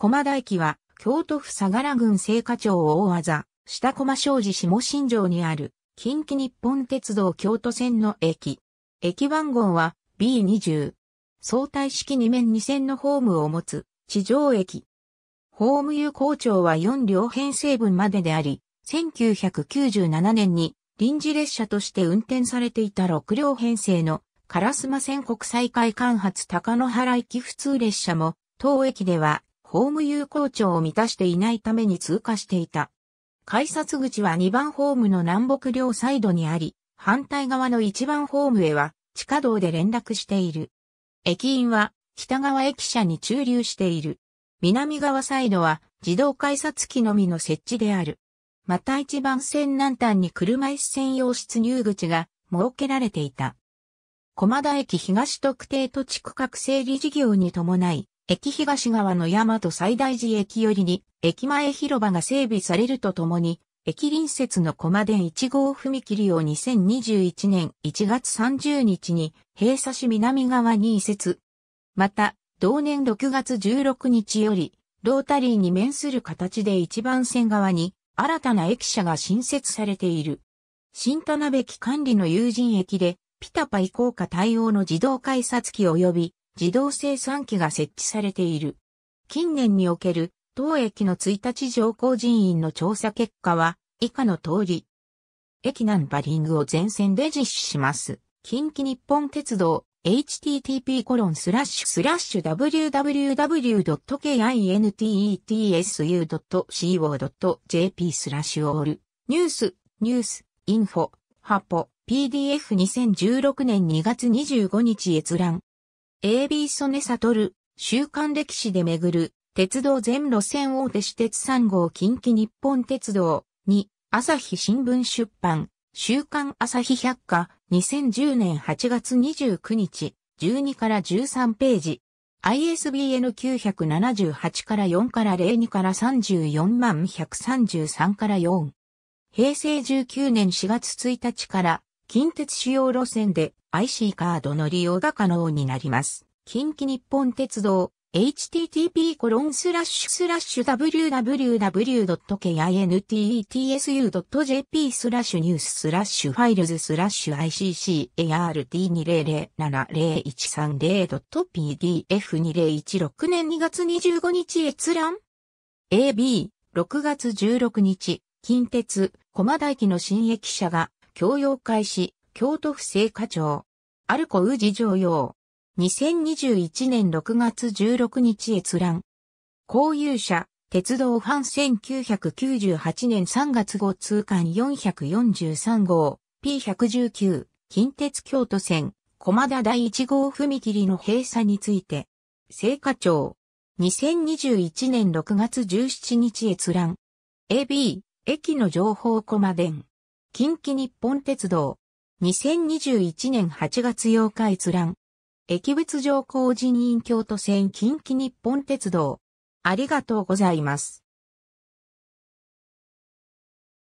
駒田駅は、京都府相良郡聖火町大技、下駒商事下新城にある、近畿日本鉄道京都線の駅。駅番号は B20。相対式2面2線のホームを持つ、地上駅。ホーム有効庁は4両編成分までであり、1997年に臨時列車として運転されていた6両編成の烏丸線国際会館発高野原駅普通列車も、当駅ではホーム有効長を満たしていないために通過していた。改札口は2番ホームの南北両サイドにあり、反対側の1番ホームへは地下道で連絡している。駅員は北側駅舎に駐留している。南側サイドは自動改札機のみの設置である。また1番線南端に車椅子専用出入口が設けられていた。駒田駅東特定土地区画整理事業に伴い、駅東側の大和最大寺駅寄りに、駅前広場が整備されるとともに、駅隣接の駒電1号踏切を2021年1月30日に閉鎖し南側に移設。また、同年6月16日より、ロータリーに面する形で一番線側に新たな駅舎が新設されている。新田辺駅管理の有人駅で、ピタパ移行果対応の自動改札機及び自動生産機が設置されている。近年における当駅の1日乗降人員の調査結果は以下の通り。駅ナンバリングを全線で実施します。近畿日本鉄道 http://www.kintetsu.co.jp コロンススララッッシシュュスラッシュオールニュースニュースインフォハポ PDF2016 年2月25日閲覧 AB 曽根悟、週刊歴史で巡る、鉄道全路線大手私鉄3号近畿日本鉄道、2、朝日新聞出版、週刊朝日百科、2010年8月29日、12から13ページ。ISBN 978から4から02から34万133から4。平成19年4月1日から、近鉄主要路線で、IC カードの利用が可能になります。近畿日本鉄道 http://www.kinetsu.jp スラッシュニューススラッシュファイルズスラッシュ ICCART20070130.pdf2016 年2月25日閲覧 AB6 月16日近鉄駒大駅の新駅舎が共用開始京都府聖火町。アルコウジ常用。2021年6月16日閲覧。公有者、鉄道ファン1998年3月号通貫443号、P119、近鉄京都線、駒田第1号踏切の閉鎖について。聖火町。2021年6月17日閲覧。AB、駅の情報駒マ電。近畿日本鉄道。2021年8月8日閲覧。駅別上工人員京都線近畿日本鉄道。ありがとうございます。